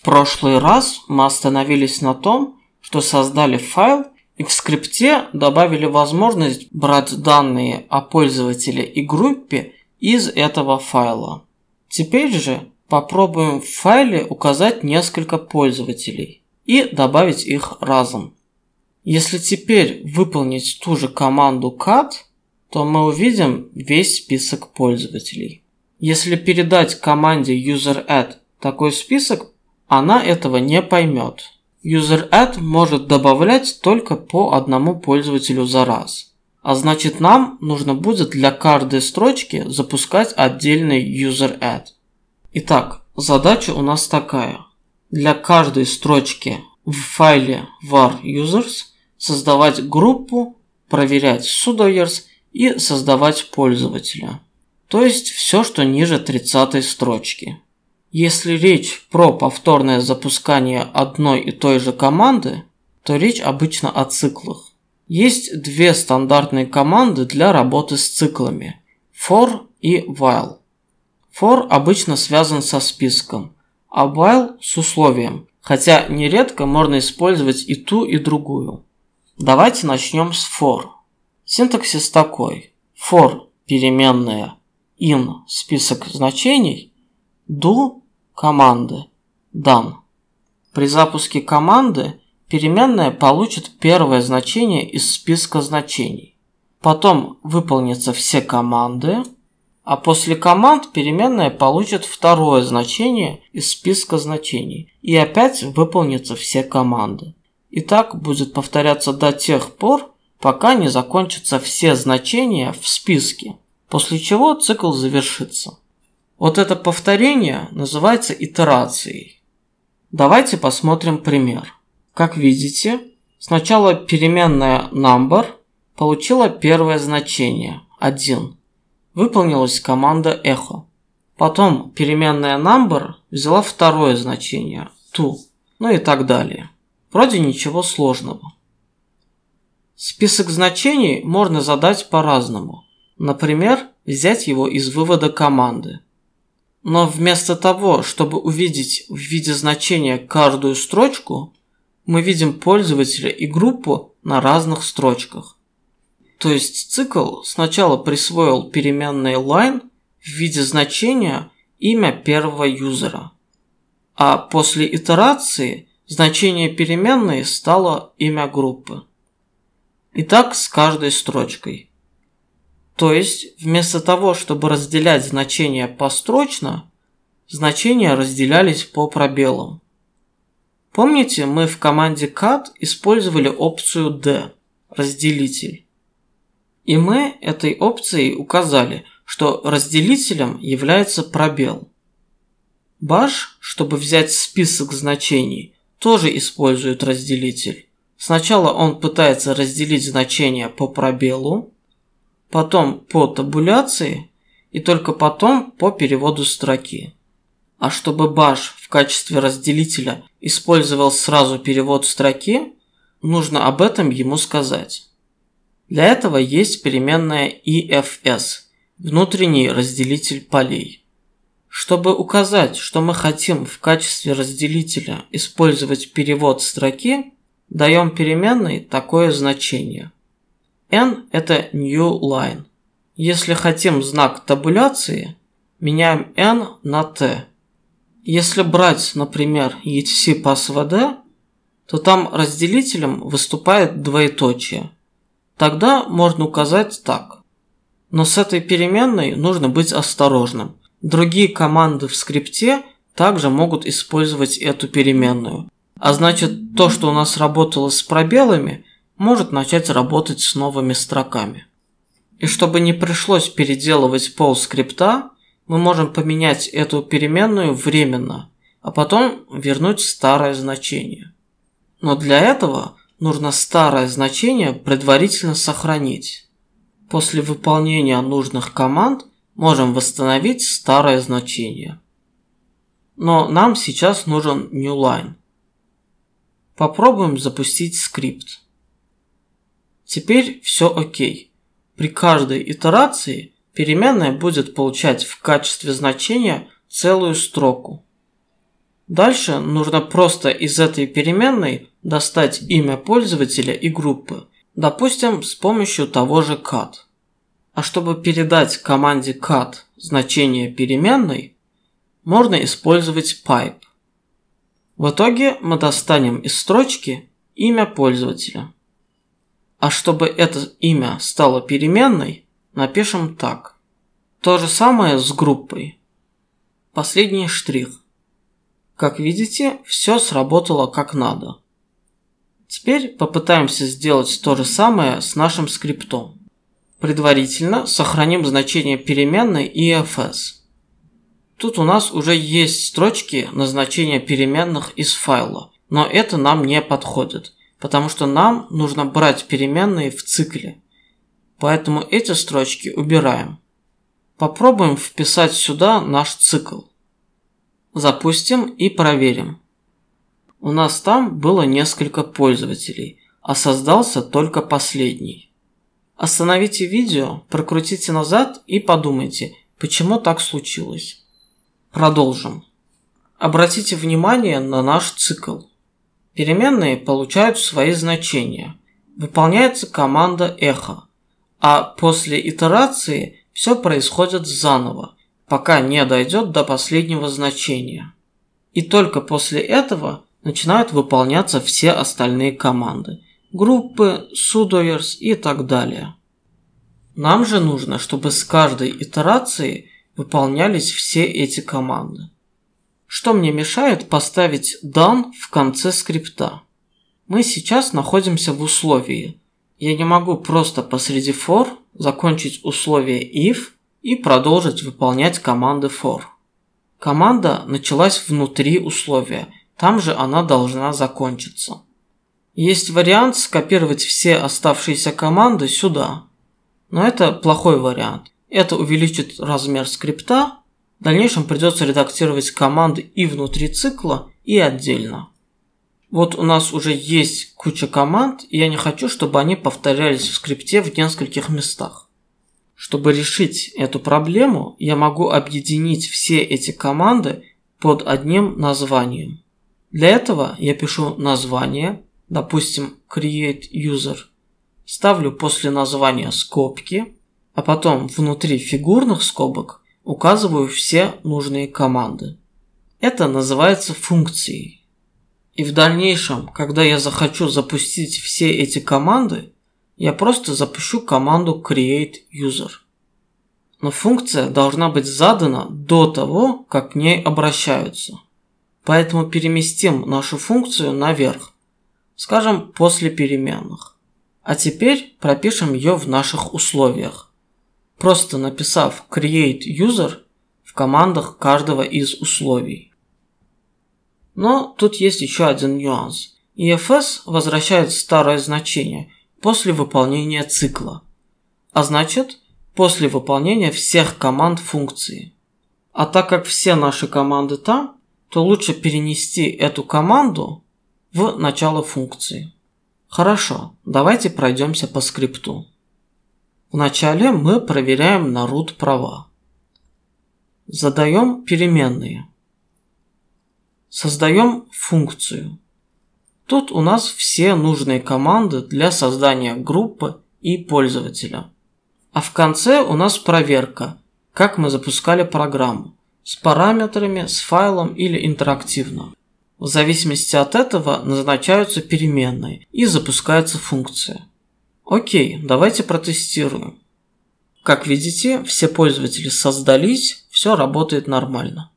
В прошлый раз мы остановились на том, что создали файл и в скрипте добавили возможность брать данные о пользователе и группе из этого файла. Теперь же попробуем в файле указать несколько пользователей и добавить их разом. Если теперь выполнить ту же команду cat, то мы увидим весь список пользователей. Если передать команде user add такой список она этого не поймет. User add может добавлять только по одному пользователю за раз. А значит нам нужно будет для каждой строчки запускать отдельный user add. Итак, задача у нас такая. Для каждой строчки в файле var users создавать группу, проверять sudoers и создавать пользователя. То есть все, что ниже 30 строчки. Если речь про повторное запускание одной и той же команды, то речь обычно о циклах. Есть две стандартные команды для работы с циклами – for и while. For обычно связан со списком, а while – с условием, хотя нередко можно использовать и ту, и другую. Давайте начнем с for. Синтаксис такой. For – переменная in – список значений, do команды Дан. При запуске команды переменная получит первое значение из списка значений. Потом выполнятся все команды, а после команд переменная получит второе значение из списка значений. И опять выполнятся все команды. И так будет повторяться до тех пор, пока не закончатся все значения в списке, после чего цикл завершится. Вот это повторение называется итерацией. Давайте посмотрим пример. Как видите, сначала переменная number получила первое значение 1. Выполнилась команда echo. Потом переменная number взяла второе значение to, ну и так далее. Вроде ничего сложного. Список значений можно задать по-разному. Например, взять его из вывода команды – но вместо того, чтобы увидеть в виде значения каждую строчку, мы видим пользователя и группу на разных строчках. То есть цикл сначала присвоил переменной line в виде значения имя первого юзера, а после итерации значение переменной стало имя группы. И так с каждой строчкой. То есть, вместо того, чтобы разделять значения построчно, значения разделялись по пробелам. Помните, мы в команде CAD использовали опцию d – разделитель. И мы этой опцией указали, что разделителем является пробел. Bash, чтобы взять список значений, тоже использует разделитель. Сначала он пытается разделить значения по пробелу, потом по табуляции и только потом по переводу строки. А чтобы баш в качестве разделителя использовал сразу перевод строки, нужно об этом ему сказать. Для этого есть переменная ifs внутренний разделитель полей. Чтобы указать, что мы хотим в качестве разделителя использовать перевод строки, даем переменной такое значение – N – это new line. Если хотим знак табуляции, меняем N на T. Если брать, например, ETC PassVD, то там разделителем выступает двоеточие. Тогда можно указать так. Но с этой переменной нужно быть осторожным. Другие команды в скрипте также могут использовать эту переменную. А значит, то, что у нас работало с пробелами, может начать работать с новыми строками. И чтобы не пришлось переделывать пол скрипта, мы можем поменять эту переменную временно, а потом вернуть старое значение. Но для этого нужно старое значение предварительно сохранить. После выполнения нужных команд можем восстановить старое значение. Но нам сейчас нужен newline. Попробуем запустить скрипт. Теперь все окей. При каждой итерации переменная будет получать в качестве значения целую строку. Дальше нужно просто из этой переменной достать имя пользователя и группы, допустим, с помощью того же cat. А чтобы передать команде cat значение переменной, можно использовать pipe. В итоге мы достанем из строчки имя пользователя. А чтобы это имя стало переменной, напишем так. То же самое с группой. Последний штрих. Как видите, все сработало как надо. Теперь попытаемся сделать то же самое с нашим скриптом. Предварительно сохраним значение переменной и fs. Тут у нас уже есть строчки назначения переменных из файла, но это нам не подходит – потому что нам нужно брать переменные в цикле. Поэтому эти строчки убираем. Попробуем вписать сюда наш цикл. Запустим и проверим. У нас там было несколько пользователей, а создался только последний. Остановите видео, прокрутите назад и подумайте, почему так случилось. Продолжим. Обратите внимание на наш цикл переменные получают свои значения. Выполняется команда эхо, а после итерации все происходит заново, пока не дойдет до последнего значения. И только после этого начинают выполняться все остальные команды – группы, судоверс и так далее. Нам же нужно, чтобы с каждой итерацией выполнялись все эти команды что мне мешает поставить done в конце скрипта. Мы сейчас находимся в условии. Я не могу просто посреди for закончить условие if и продолжить выполнять команды for. Команда началась внутри условия, там же она должна закончиться. Есть вариант скопировать все оставшиеся команды сюда, но это плохой вариант. Это увеличит размер скрипта, в дальнейшем придется редактировать команды и внутри цикла, и отдельно. Вот у нас уже есть куча команд, и я не хочу, чтобы они повторялись в скрипте в нескольких местах. Чтобы решить эту проблему, я могу объединить все эти команды под одним названием. Для этого я пишу название, допустим, create user, ставлю после названия скобки, а потом внутри фигурных скобок указываю все нужные команды. Это называется функцией. И в дальнейшем, когда я захочу запустить все эти команды, я просто запущу команду create user. Но функция должна быть задана до того, как к ней обращаются. Поэтому переместим нашу функцию наверх, скажем, после переменных. А теперь пропишем ее в наших условиях просто написав create user в командах каждого из условий. Но тут есть еще один нюанс. EFS возвращает старое значение после выполнения цикла, а значит после выполнения всех команд функции. А так как все наши команды там, то лучше перенести эту команду в начало функции. Хорошо, давайте пройдемся по скрипту. Вначале мы проверяем на root права. Задаем переменные. Создаем функцию. Тут у нас все нужные команды для создания группы и пользователя. А в конце у нас проверка, как мы запускали программу, с параметрами, с файлом или интерактивно. В зависимости от этого назначаются переменные и запускается функция. Окей, давайте протестируем. Как видите, все пользователи создались, все работает нормально.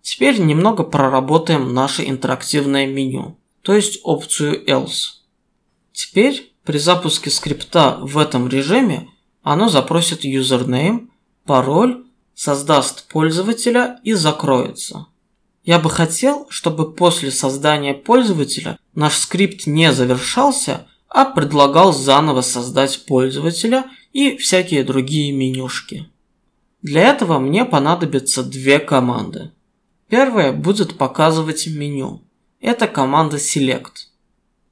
Теперь немного проработаем наше интерактивное меню, то есть опцию Else. Теперь при запуске скрипта в этом режиме оно запросит username, пароль, создаст пользователя и закроется. Я бы хотел, чтобы после создания пользователя наш скрипт не завершался, а предлагал заново создать пользователя и всякие другие менюшки. Для этого мне понадобятся две команды. Первая будет показывать меню. Это команда select.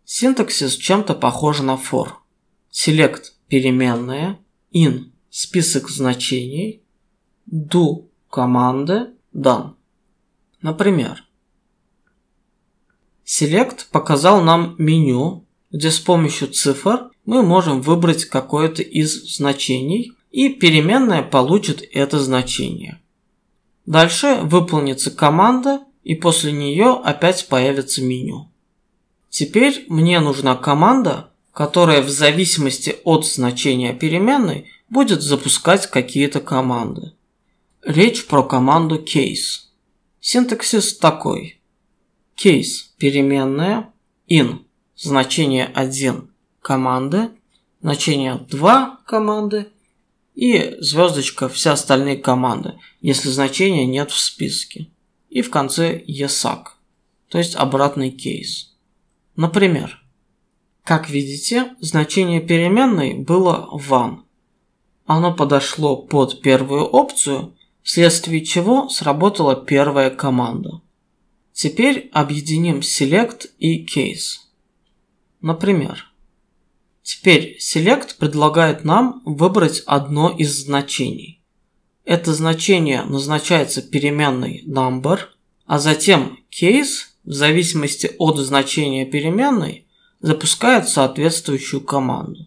Синтаксис чем-то похож на for. Select – переменная, in – список значений, do – команды, done. Например, select показал нам меню, где с помощью цифр мы можем выбрать какое-то из значений, и переменная получит это значение. Дальше выполнится команда, и после нее опять появится меню. Теперь мне нужна команда, которая в зависимости от значения переменной будет запускать какие-то команды. Речь про команду case. Синтаксис такой. Case – переменная, in значение 1 команды, значение 2 команды и звездочка все остальные команды, если значения нет в списке. И в конце ESAC, то есть обратный кейс. Например, как видите, значение переменной было one. Оно подошло под первую опцию, вследствие чего сработала первая команда. Теперь объединим select и case. Например, теперь Select предлагает нам выбрать одно из значений. Это значение назначается переменной number, а затем case в зависимости от значения переменной запускает соответствующую команду.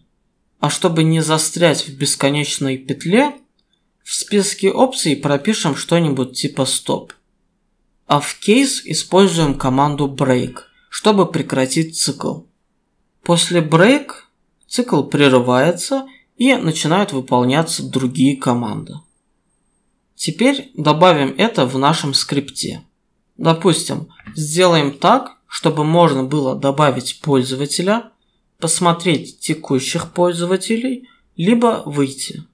А чтобы не застрять в бесконечной петле, в списке опций пропишем что-нибудь типа stop. А в case используем команду break, чтобы прекратить цикл. После брейк цикл прерывается и начинают выполняться другие команды. Теперь добавим это в нашем скрипте. Допустим, сделаем так, чтобы можно было добавить пользователя, посмотреть текущих пользователей, либо выйти.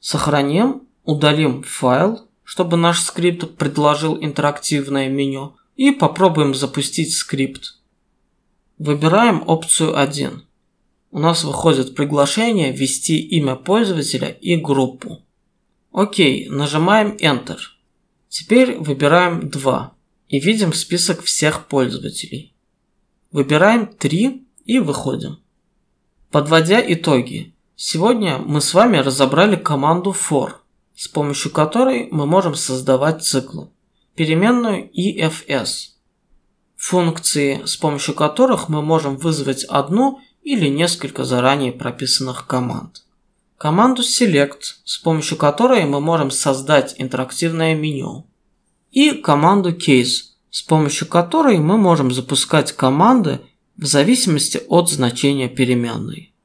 Сохраним, удалим файл, чтобы наш скрипт предложил интерактивное меню, и попробуем запустить скрипт. Выбираем опцию 1. У нас выходит приглашение ввести имя пользователя и группу. Окей, нажимаем Enter. Теперь выбираем 2 и видим список всех пользователей. Выбираем 3 и выходим. Подводя итоги, сегодня мы с вами разобрали команду for, с помощью которой мы можем создавать циклы, переменную EFS – функции, с помощью которых мы можем вызвать одну или несколько заранее прописанных команд. Команду select, с помощью которой мы можем создать интерактивное меню. И команду case, с помощью которой мы можем запускать команды в зависимости от значения переменной.